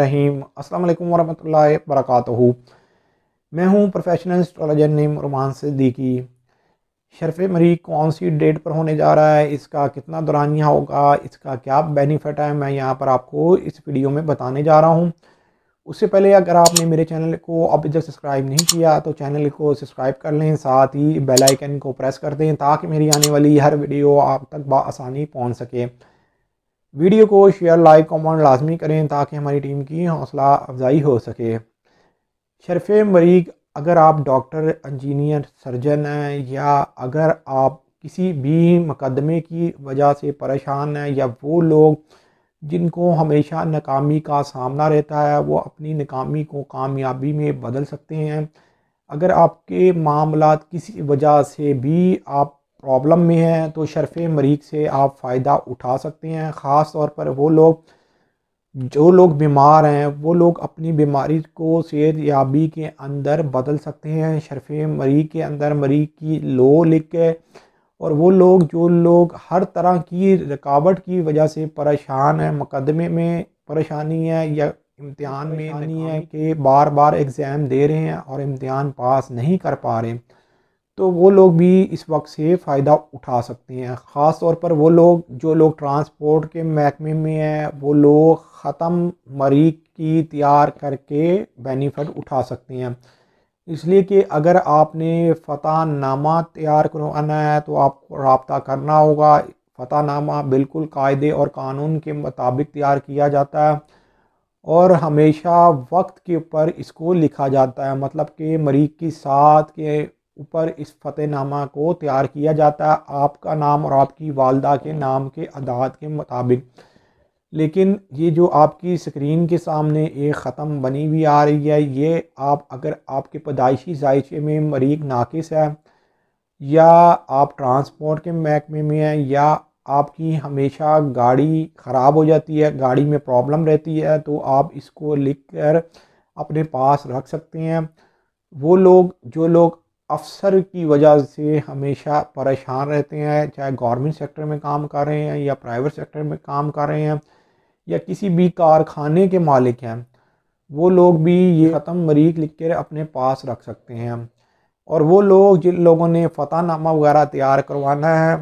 रहीम अस्सलाम वालेकुम वरहमतुल्लाहि वबरकातुहू मैं हूं professional astrologer name Roman Siddiqui शरफ मरी कौन सी डेट पर होने जा रहा है इसका कितना दौरानिया होगा इसका क्या बेनिफिट है मैं यहाँ पर आपको इस वीडियो में बताने जा रहा हूँ उससे पहले अगर आपने मेरे चैनल को अभी तक सब्सक्राइब नहीं किया तो चैनल को सब्सक्राइब कर लें साथ ही बेल आइकन को प्रेस कर दें ताकि मेरी आने वाली हर वीडियो आप तक बसानी पहुँच सके वीडियो को शेयर लाइक कमेंट लाजमी करें ताकि हमारी टीम की हौसला अफजाई हो सके शरफ मरीक अगर आप डॉक्टर इंजीनियर सर्जन हैं या अगर आप किसी भी मुकदमे की वजह से परेशान हैं या वो लोग जिनको हमेशा नाकामी का सामना रहता है वो अपनी नाकामी को कामयाबी में बदल सकते हैं अगर आपके मामला किसी वजह से भी आप प्रॉब्लम में हैं तो शरफ़ मरीक से आप फ़ायदा उठा सकते हैं ख़ास तौर पर वो लोग जो लोग बीमार हैं वो लोग अपनी बीमारी को सेहत याबी के अंदर बदल सकते हैं शरफ़ मरीक के अंदर मरीक की लो लिख के और वो लोग जो लोग हर तरह की रकावट की वजह से परेशान हैं मुकदमे में परेशानी है या इम्तहान में नहीं है कि बार बार एग्ज़ाम दे रहे हैं और इम्तहान पास नहीं कर पा रहे तो वो लोग भी इस वक्त से फ़ायदा उठा सकते हैं ख़ास तौर पर वो लोग जो लोग ट्रांसपोर्ट के महकमे में हैं वो लोग ख़त्म मरीज की तैयार करके बेनिफिट उठा सकते हैं इसलिए कि अगर आपने फ़तह नामा तैयार करवाना है तो आपको रबता करना होगा फ़तह नामा बिल्कुल कायदे और कानून के मुताबिक तैयार किया जाता है और हमेशा वक्त के ऊपर इसको लिखा जाता है मतलब कि मरीज की साथ के ऊपर इस फ़तेहनामा को तैयार किया जाता है आपका नाम और आपकी वालदा के नाम के अदात के मुताबिक लेकिन ये जो आपकी स्क्रीन के सामने एक ख़त्म बनी हुई आ रही है ये आप अगर आपके पैदाइशी जायचे में मरीक नाकिस है या आप ट्रांसपोर्ट के महकमे में हैं या आपकी हमेशा गाड़ी ख़राब हो जाती है गाड़ी में प्रॉब्लम रहती है तो आप इसको लिख कर अपने पास रख सकते हैं वो लोग जो लोग अफसर की वजह से हमेशा परेशान रहते हैं चाहे गवर्नमेंट सेक्टर में काम कर रहे हैं या प्राइवेट सेक्टर में काम कर रहे हैं या किसी भी कारखाने के मालिक हैं वो लोग भी ये ख़त्म मरीज लिख कर अपने पास रख सकते हैं और वो लोग जिन लोगों ने नामा वगैरह तैयार करवाना है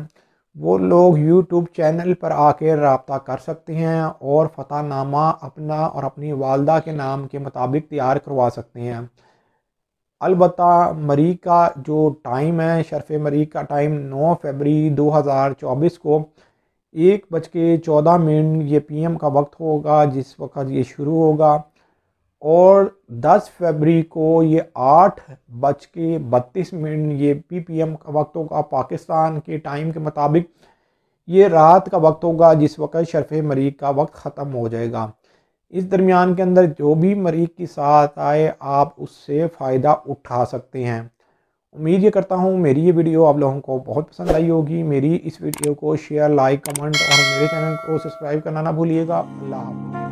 वो लोग यूट्यूब चैनल पर आकर रबता कर सकते हैं और नामा अपना और अपनी वालदा के नाम के मुताबिक तैयार करवा सकते हैं अलबत् मरी का जो टाइम है शरफ मरी का टाइम नौ फरवरी 2024 को एक बज के चौदह मिनट ये पीएम का वक्त होगा जिस वक्त ये शुरू होगा और 10 फरवरी को ये आठ बज के बत्तीस मिनट ये पी पी एम का वक्त होगा पाकिस्तान के टाइम के मुताबिक ये रात का वक्त होगा जिस वक्त शरफ मरी का वक्त ख़त्म हो जाएगा इस दरमियान के अंदर जो भी मरीज की साथ आए आप उससे फ़ायदा उठा सकते हैं उम्मीद ये करता हूँ मेरी ये वीडियो आप लोगों को बहुत पसंद आई होगी मेरी इस वीडियो को शेयर लाइक कमेंट और मेरे चैनल को सब्सक्राइब करना ना भूलिएगा अल्लाह हाफ़